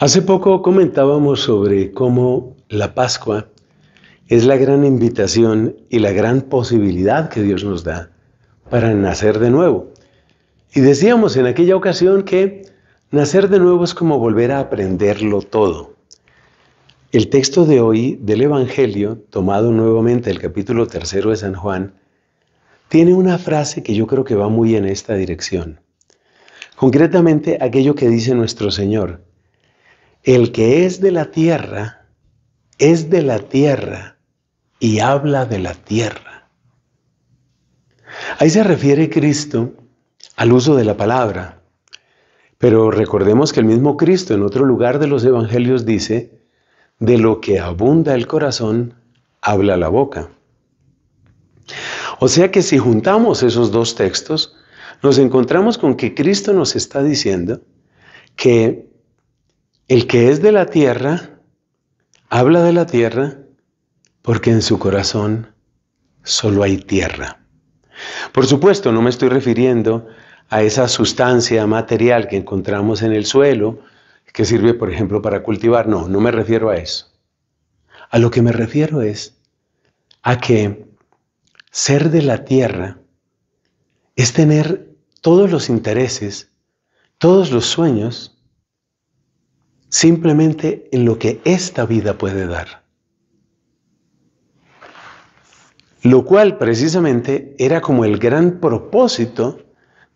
Hace poco comentábamos sobre cómo la Pascua es la gran invitación y la gran posibilidad que Dios nos da para nacer de nuevo. Y decíamos en aquella ocasión que nacer de nuevo es como volver a aprenderlo todo. El texto de hoy del Evangelio, tomado nuevamente el capítulo tercero de San Juan, tiene una frase que yo creo que va muy en esta dirección. Concretamente aquello que dice nuestro Señor el que es de la tierra, es de la tierra y habla de la tierra. Ahí se refiere Cristo al uso de la palabra. Pero recordemos que el mismo Cristo en otro lugar de los evangelios dice, de lo que abunda el corazón, habla la boca. O sea que si juntamos esos dos textos, nos encontramos con que Cristo nos está diciendo que el que es de la tierra, habla de la tierra porque en su corazón solo hay tierra. Por supuesto, no me estoy refiriendo a esa sustancia material que encontramos en el suelo, que sirve, por ejemplo, para cultivar. No, no me refiero a eso. A lo que me refiero es a que ser de la tierra es tener todos los intereses, todos los sueños, simplemente en lo que esta vida puede dar. Lo cual precisamente era como el gran propósito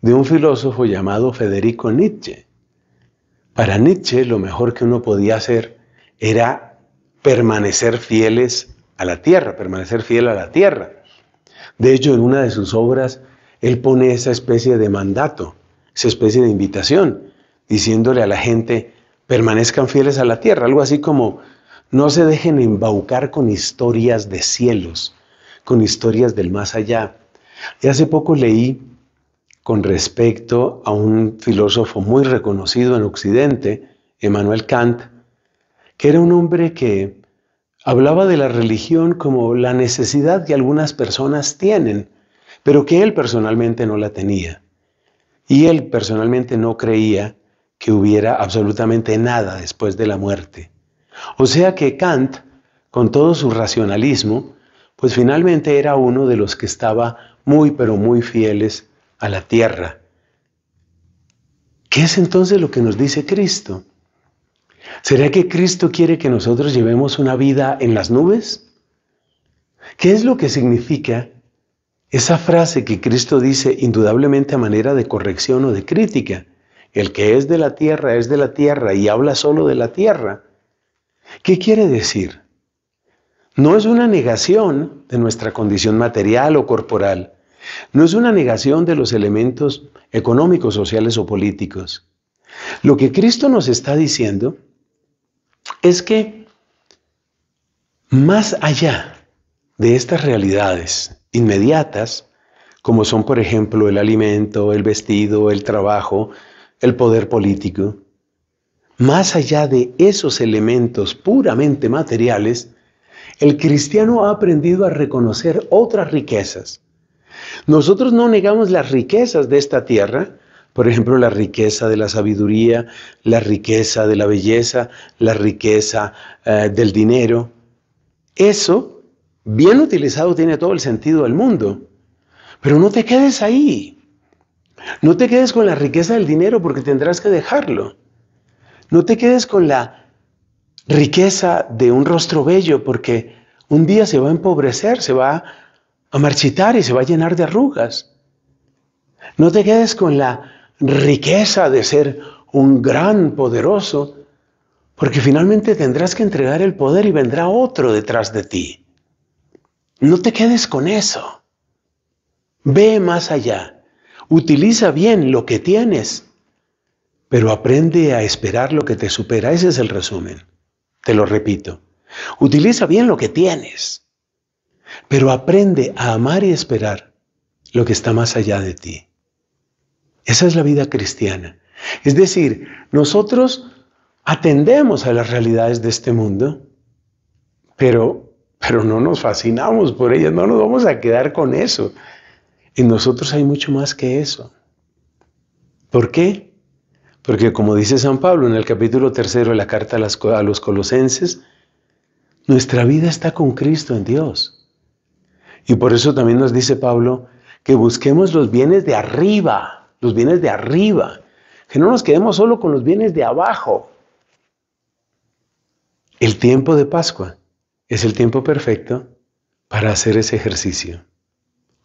de un filósofo llamado Federico Nietzsche. Para Nietzsche lo mejor que uno podía hacer era permanecer fieles a la tierra, permanecer fiel a la tierra. De hecho, en una de sus obras, él pone esa especie de mandato, esa especie de invitación, diciéndole a la gente, permanezcan fieles a la tierra, algo así como no se dejen embaucar con historias de cielos, con historias del más allá. Y hace poco leí con respecto a un filósofo muy reconocido en Occidente, Emmanuel Kant, que era un hombre que hablaba de la religión como la necesidad que algunas personas tienen, pero que él personalmente no la tenía. Y él personalmente no creía que hubiera absolutamente nada después de la muerte. O sea que Kant, con todo su racionalismo, pues finalmente era uno de los que estaba muy pero muy fieles a la tierra. ¿Qué es entonces lo que nos dice Cristo? ¿Será que Cristo quiere que nosotros llevemos una vida en las nubes? ¿Qué es lo que significa esa frase que Cristo dice indudablemente a manera de corrección o de crítica? El que es de la tierra es de la tierra y habla solo de la tierra. ¿Qué quiere decir? No es una negación de nuestra condición material o corporal. No es una negación de los elementos económicos, sociales o políticos. Lo que Cristo nos está diciendo es que más allá de estas realidades inmediatas, como son por ejemplo el alimento, el vestido, el trabajo, el poder político. Más allá de esos elementos puramente materiales, el cristiano ha aprendido a reconocer otras riquezas. Nosotros no negamos las riquezas de esta tierra, por ejemplo, la riqueza de la sabiduría, la riqueza de la belleza, la riqueza eh, del dinero. Eso, bien utilizado, tiene todo el sentido del mundo. Pero no te quedes ahí. No te quedes con la riqueza del dinero porque tendrás que dejarlo. No te quedes con la riqueza de un rostro bello porque un día se va a empobrecer, se va a marchitar y se va a llenar de arrugas. No te quedes con la riqueza de ser un gran poderoso porque finalmente tendrás que entregar el poder y vendrá otro detrás de ti. No te quedes con eso. Ve más allá. Utiliza bien lo que tienes, pero aprende a esperar lo que te supera. Ese es el resumen. Te lo repito. Utiliza bien lo que tienes, pero aprende a amar y esperar lo que está más allá de ti. Esa es la vida cristiana. Es decir, nosotros atendemos a las realidades de este mundo, pero, pero no nos fascinamos por ellas, no nos vamos a quedar con eso. En nosotros hay mucho más que eso. ¿Por qué? Porque como dice San Pablo en el capítulo tercero de la carta a, a los colosenses, nuestra vida está con Cristo en Dios. Y por eso también nos dice Pablo que busquemos los bienes de arriba, los bienes de arriba, que no nos quedemos solo con los bienes de abajo. El tiempo de Pascua es el tiempo perfecto para hacer ese ejercicio.